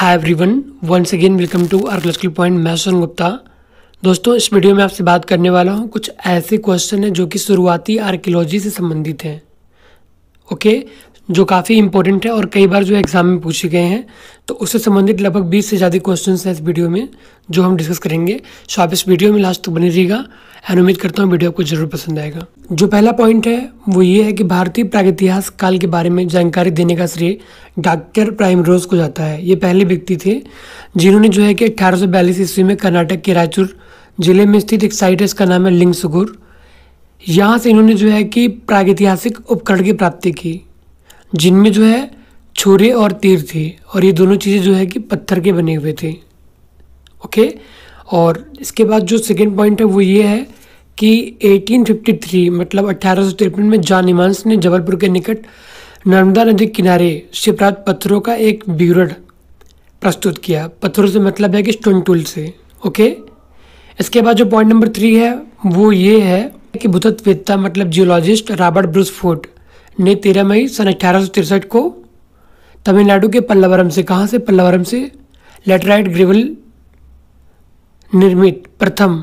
Hi everyone once again welcome to archaeological point मैं सुन गुप्ता दोस्तों इस वीडियो में आपसे बात करने वाला हूँ कुछ ऐसे क्वेश्चन हैं जो कि शुरुआती आर्कियोलॉजी से संबंधित हैं ओके जो काफ़ी इंपॉर्टेंट है और कई बार जो एग्ज़ाम में पूछे गए हैं तो उससे संबंधित लगभग बीस से ज़्यादा क्वेश्चन हैं इस वीडियो में जो हम डिस्कस करेंगे सो आप इस वीडियो में लास्ट तक बने रहिएगा एंड उम्मीद करता हूँ वीडियो आपको जरूर पसंद आएगा जो पहला पॉइंट है वो ये है कि भारतीय प्रागतिहास काल के बारे में जानकारी देने का श्रेय डॉक्टर प्राइम रोज को जाता है ये पहले व्यक्ति थे जिन्होंने जो है कि अट्ठारह ईस्वी में कर्नाटक के रायचूर जिले में स्थित एक साइट है इसका नाम है लिंग सुगुर यहाँ से इन्होंने जो है कि प्रागैतिहासिक उपकरण की प्राप्ति की जिनमें जो है छोरे और तीर थे और ये दोनों चीज़ें जो है कि पत्थर के बने हुए थे ओके और इसके बाद जो सेकेंड पॉइंट है वो ये है कि 1853 मतलब अट्ठारह में जान इमांस ने जबलपुर के निकट नर्मदा नदी किनारे प्राप्त पत्थरों का एक ब्यूरड प्रस्तुत किया पत्थरों से मतलब है कि स्टोन टूल से ओके इसके बाद जो पॉइंट नंबर थ्री है वो ये है कि भूतत्ववेत्ता मतलब जियोलॉजिस्ट रॉबर्ट ब्रूसफोर्ट ने तेरह मई सन तिरसठ को तमिलनाडु के पल्लावरम से कहाँ से पल्लावरम से लेटराइट ग्रिवल निर्मित प्रथम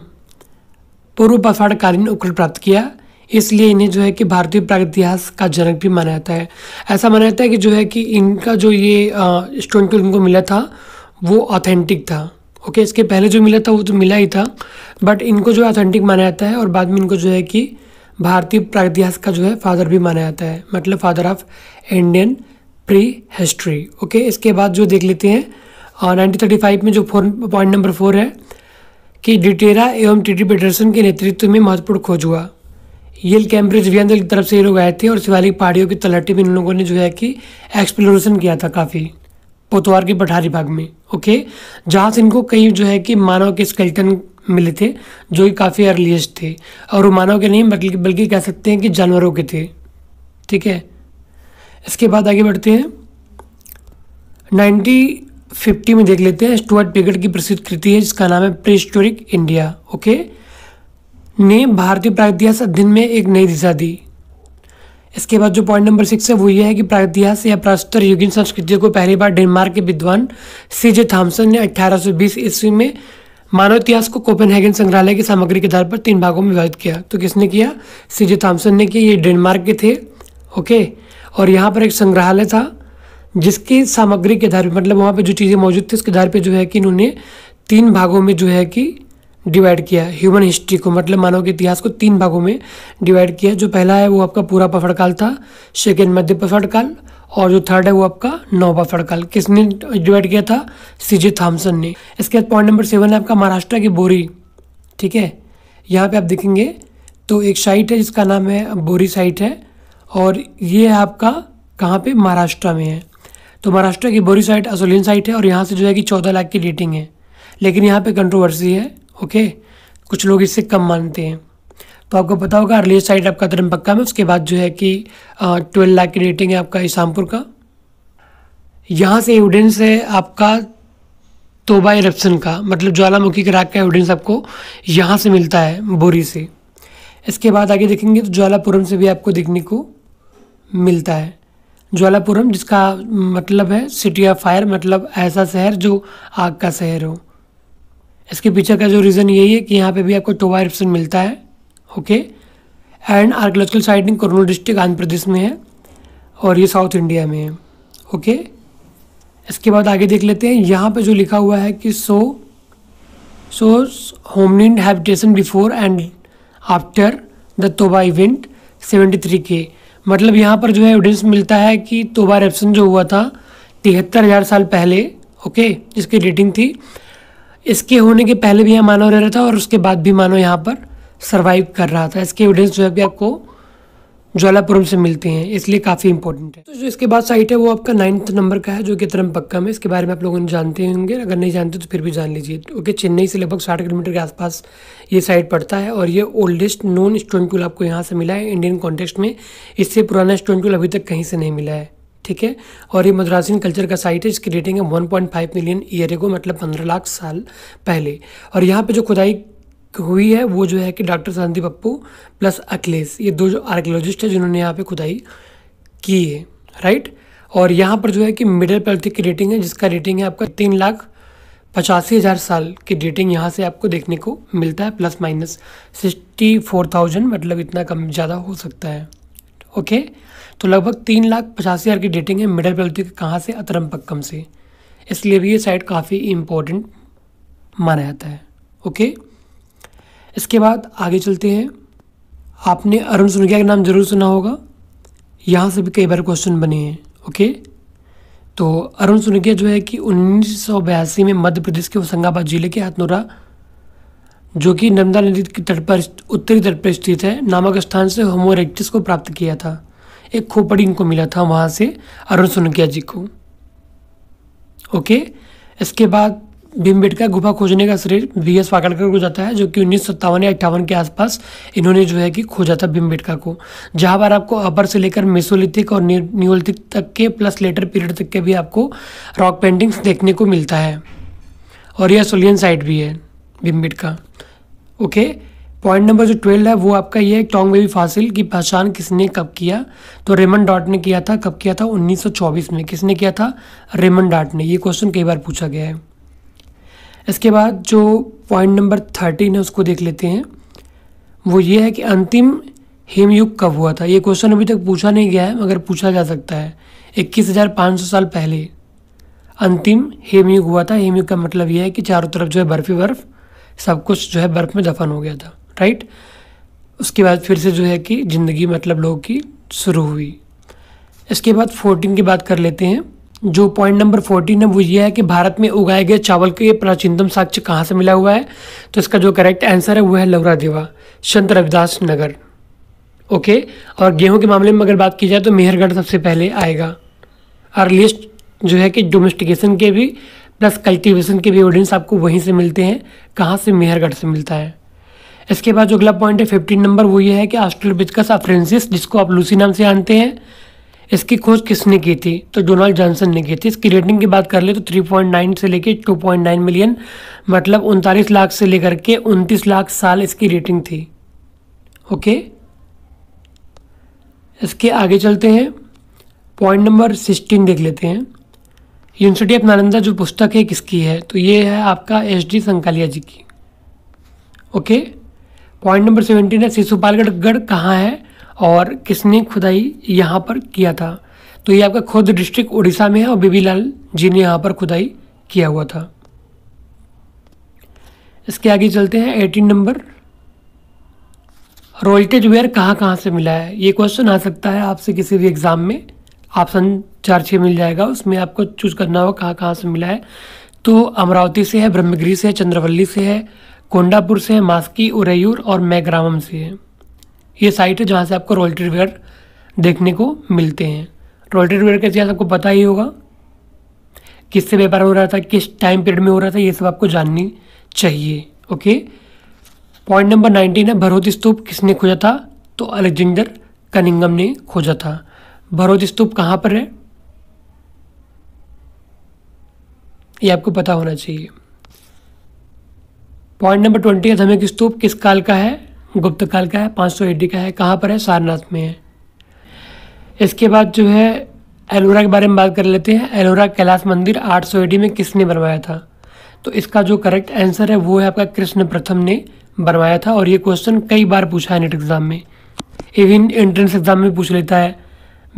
पूर्व पाषाणकालीन उपकरण प्राप्त किया इसलिए इन्हें जो है कि भारतीय प्रागतिहास का जनक भी माना जाता है ऐसा माना जाता है कि जो है कि इनका जो ये स्टोन टूल इनको मिला था वो ऑथेंटिक था ओके इसके पहले जो मिला था वो तो मिला ही था बट इनको जो है ऑथेंटिक माना जाता है और बाद में इनको जो है कि भारतीय प्रागतिहास का जो है फादर भी माना जाता है मतलब father of Indian prehistory okay इसके बाद जो देख लेते हैं और नाइनटीन थर्टी फाइव में जो फोर पॉइंट नंबर फोर है कि डिटेरा एवं टी टी पेटरसन के नेतृत्व में महत्वपूर्ण खोज हुआ येल कैम्ब्रिज वियन की तरफ से ये लोग आए थे और शिवालिक पहाड़ियों की तलहटी में इन लोगों ने जो है कि एक्सप्लोरेशन किया था काफ़ी पोतवार के पठारी भाग में ओके जहाँ से इनको कई जो है कि मानव के स्केल्टन मिले थे जो कि काफ़ी अर्लीस्ट थे और वो मानव के नहीं बल्कि बल्कि कह सकते हैं कि जानवरों के थे ठीक है इसके बाद आगे बढ़ते हैं नाइनटीन फिफ्टी में देख लेते हैं स्टुअर्ट पिगट की प्रसिद्ध कृति है जिसका नाम है प्रेस्टोरिक इंडिया ओके ने भारतीय प्रागतिहास अध्ययन में एक नई दिशा दी इसके बाद जो पॉइंट नंबर सिक्स है वो ये है कि प्रागतिहास या प्रास्तर युगीन संस्कृति को पहली बार डेनमार्क के विद्वान सीजे थॉमसन ने 1820 ईस्वी में मानव इतिहास को कोपेनहेगन संग्रहालय की सामग्री के आधार पर तीन भागों में विभाजित किया तो किसने किया सी जी थॉम्सन ने किया ये डेनमार्क के थे ओके और यहाँ पर एक संग्रहालय था जिसकी सामग्री के आधार पर मतलब वहाँ पर जो चीज़ें मौजूद थी उसके आधार पर जो है कि इन्होंने तीन भागों में जो है कि डिवाइड किया ह्यूमन हिस्ट्री को मतलब मानव के इतिहास को तीन भागों में डिवाइड किया जो पहला है वो आपका पूरा पफड़काल था सेकेंड मध्य पफड़काल और जो थर्ड है वो आपका नोबा फड़कल किसने डिवाइड किया था सीजे थॉम्सन ने इसके बाद पॉइंट नंबर सेवन है आपका महाराष्ट्र की बोरी ठीक है यहाँ पे आप देखेंगे तो एक साइट है जिसका नाम है बोरी साइट है और ये है आपका कहाँ पे महाराष्ट्र में है तो महाराष्ट्र की बोरी साइट असोलिन साइट है और यहाँ से जो है कि चौदह लाख की रेटिंग है लेकिन यहाँ पर कंट्रोवर्सी है ओके कुछ लोग इससे कम मानते हैं तो आपको पता होगा अर्ली साइड आपका धर्मपक्का में उसके बाद जो है कि ट्वेल्व लाख की रेटिंग है आपका इसामपुर का यहाँ से एविडेंस है आपका तोबा इरप्शन का मतलब ज्वालामुखी के राग का एविडेंस आपको यहाँ से मिलता है बोरी से इसके बाद आगे देखेंगे तो ज्वालापुरम से भी आपको देखने को मिलता है ज्वालापुरम जिसका मतलब है सिटी ऑफ फायर मतलब ऐसा शहर जो आग का शहर हो इसके पीछे का जो रीज़न यही है कि यहाँ पे भी आपको टोबा इरप्शन मिलता है okay and archaeological site in Kurnool district Andhra Pradesh में है और ये साउथ इंडिया में है ओके okay? इसके बाद आगे देख लेते हैं यहाँ पे जो लिखा हुआ है कि so so homeland habitation before and after the Toba event 73 के मतलब यहाँ पर जो है एविडेंस मिलता है कि तोबा रेप्सन जो हुआ था तिहत्तर हज़ार साल पहले ओके okay, इसकी डेटिंग थी इसके होने के पहले भी यहाँ मानव रह रहा था और उसके बाद भी मानव यहाँ पर सर्वाइव कर रहा था इसके एविडेंस जो है अभी आपको ज्वालापुरम से मिलते हैं इसलिए काफ़ी इंपॉर्टेंट है तो जो इसके बाद साइट है वो आपका नाइन्थ नंबर का है जो कि तरम पक्का में इसके बारे में आप लोगों ने जानते होंगे अगर नहीं जानते तो फिर भी जान लीजिए ओके चेन्नई से लगभग साठ किलोमीटर के आसपास ये साइट पड़ता है और ये ओल्डेस्ट नॉन स्टोन टूल आपको यहाँ से मिला है इंडियन कॉन्टेक्स्ट में इससे पुराना स्टोन टूल अभी तक कहीं से नहीं मिला है ठीक है और ये मद्रासीन कल्चर का साइट है जिसकी रेटिंग है 1.5 मिलियन ईयर एगो मतलब 15 लाख साल पहले और यहाँ पे जो खुदाई हुई है वो जो है कि डॉक्टर संदीप पप्पू प्लस अखिलेश ये दो जो आर्कियोलॉजिस्ट है जिन्होंने यहाँ पे खुदाई की है राइट और यहाँ पर जो है कि मिडल पैलिथिक की रेटिंग है जिसका रेटिंग है आपका तीन लाख पचासी हज़ार साल की डेटिंग यहाँ से आपको देखने को मिलता है plus minus sixty four thousand मतलब इतना कम ज़्यादा हो सकता है ओके तो लगभग तीन लाख पचासी हज़ार की डेटिंग है मिडल पैलिथिक कहाँ से अतरम पक्कम से इसलिए भी ये साइड काफ़ी इम्पोर्टेंट माना जाता है ओके इसके बाद आगे चलते हैं आपने अरुण सुनगिया का नाम जरूर सुना होगा यहाँ से भी कई बार क्वेश्चन बने हैं ओके तो अरुण सुनगिया जो है कि उन्नीस में मध्य प्रदेश के होशंगाबाद जिले के हथनोरा जो कि नर्मदा नदी के तट पर उत्तरी तट पर स्थित है नामक स्थान से होमोरेक्टिस को प्राप्त किया था एक खोपड़ी इनको मिला था वहाँ से अरुण सुनकिया जी को ओके इसके बाद भीमबेटका गुफा खोजने का श्रेय वी एस वाकड़कर को जाता है जो कि उन्नीस सत्तावन या अट्ठावन के आसपास इन्होंने जो है कि खोजा था भीमबेटका को जहाँ पर आपको अपर से लेकर मेसोलिथिक और न्यूलिथिक तक के प्लस लेटर पीरियड तक के भी आपको रॉक पेंटिंग्स देखने को मिलता है और यह सोलियन साइट भी है भीमबेटका ओके पॉइंट नंबर जो ट्वेल्व है वो आपका ये टोंग बेबी फासिल की पहचान किसने कब किया तो रेमन डॉट ने किया था कब किया था 1924 में किसने किया था रेमन डॉट ने ये क्वेश्चन कई बार पूछा गया है इसके बाद जो पॉइंट नंबर थर्टीन है उसको देख लेते हैं वो ये है कि अंतिम हिमयुग कब हुआ था ये क्वेश्चन अभी तक पूछा नहीं गया है मगर पूछा जा सकता है इक्कीस हज़ार पाँच सौ साल पहले अंतिम हिमयुग हुआ था हिमयुग का मतलब ये है कि चारों तरफ जो है बर्फ़ ही बर्फ़ सब कुछ जो है बर्फ़ में दफन हो गया था राइट उसके बाद फिर से जो है कि ज़िंदगी मतलब लोगों की शुरू हुई इसके बाद फोर्टीन की बात कर लेते हैं जो पॉइंट नंबर फोर्टीन है वो ये है कि भारत में उगाए गए चावल के प्राचीनतम साक्ष्य कहाँ से मिला हुआ है तो इसका जो करेक्ट आंसर है वो है लवरा देवा संत रविदास नगर ओके और गेहूं के मामले में अगर बात की जाए तो मेहरगढ़ सबसे पहले आएगा अर्लीस्ट जो है कि डोमेस्टिकेशन के भी प्लस कल्टिवेशन के भी एविडेंस आपको वहीं से मिलते हैं कहाँ से मेहरगढ़ से मिलता है इसके बाद जो अगला पॉइंट है फिफ्टीन नंबर वो ये है कि ऑस्ट्रेलोपिथकस अफ्रेंसिस जिसको आप लूसी नाम से जानते हैं इसकी खोज किसने की थी तो डोनाल्ड जॉनसन ने की थी इसकी रेटिंग की बात कर ले तो 3.9 से लेके 2.9 मिलियन मतलब उनतालीस लाख से लेकर के उनतीस लाख साल इसकी रेटिंग थी ओके इसके आगे चलते हैं पॉइंट नंबर सिक्सटीन देख लेते हैं यूनिवर्सिटी ऑफ नालंदा जो पुस्तक है किसकी है तो ये है आपका एस डी संकालिया जी की ओके पॉइंट नंबर सेवेंटीन है शिशुपालगढ़ गढ़ कहाँ है और किसने खुदाई यहाँ पर किया था तो ये आपका खुद डिस्ट्रिक्ट उड़ीसा में है और बीबी लाल जी ने यहाँ पर खुदाई किया हुआ था इसके आगे चलते हैं एटीन नंबर रोल्टेज वेयर कहाँ कहाँ से मिला है ये क्वेश्चन आ सकता है आपसे किसी भी एग्ज़ाम में ऑप्शन चार छः मिल जाएगा उसमें आपको चूज करना होगा कहाँ कहाँ से मिला है तो अमरावती से है ब्रह्मगिरी से है चंद्रवल्ली से है कोंडापुर से है मास्की उरेयूर और मैग्रामम से है ये साइट है जहाँ से आपको रॉयल्टी रिवेयर देखने को मिलते हैं रॉयल्टी रिवेयर का इतिहास आपको पता ही होगा किससे व्यापार हो रहा था किस टाइम पीरियड में हो रहा था ये सब आपको जाननी चाहिए ओके पॉइंट नंबर नाइनटीन है भरोत स्तूप किसने खोजा था तो अलेक्जेंडर कनिंगम ने खोजा था भरोत स्तूप कहाँ पर है ये आपको पता होना चाहिए पॉइंट नंबर ट्वेंटी है धमेक स्तूप किस काल का है गुप्त काल का है पाँच सौ का है कहाँ पर है सारनाथ में है इसके बाद जो है एलोरा के बारे में बात कर लेते हैं एलोरा कैलाश मंदिर 800 सौ में किसने बनवाया था तो इसका जो करेक्ट आंसर है वो है आपका कृष्ण प्रथम ने बनवाया था और ये क्वेश्चन कई बार पूछा है नेट एग्ज़ाम में इवन एंट्रेंस एग्ज़ाम में पूछ लेता है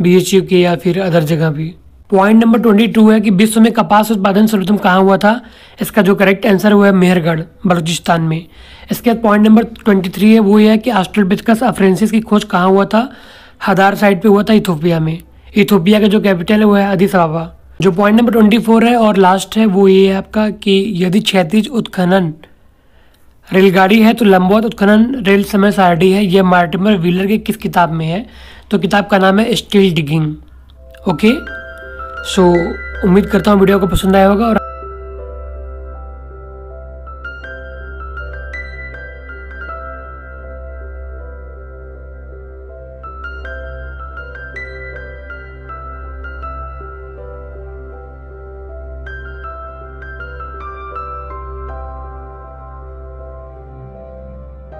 बी के या फिर अदर जगह भी पॉइंट नंबर ट्वेंटी टू है कि विश्व में कपास उत्पादन सर्वोत्तम कहाँ हुआ था इसका जो करेक्ट आंसर हुआ है मेहरगढ़ बलूचिस्तान में इसके बाद पॉइंट नंबर ट्वेंटी थ्री है वो ये है कि आस्ट्रोबिस्कस अफ्रेंसिस की खोज कहाँ हुआ था हदार साइड पे हुआ था इथोपिया में इथोपिया का जो कैपिटल है वो है अदिस जो पॉइंट नंबर ट्वेंटी फोर है और लास्ट है वो ये है आपका कि यदि क्षैतिज उत्खनन रेलगाड़ी है तो लंबौत उत्खनन रेल समय सारणी है यह मार्टिमर व्हीलर की किस किताब में है तो किताब का नाम है still digging okay so so, उम्मीद करता हूँ वीडियो को पसंद आया होगा और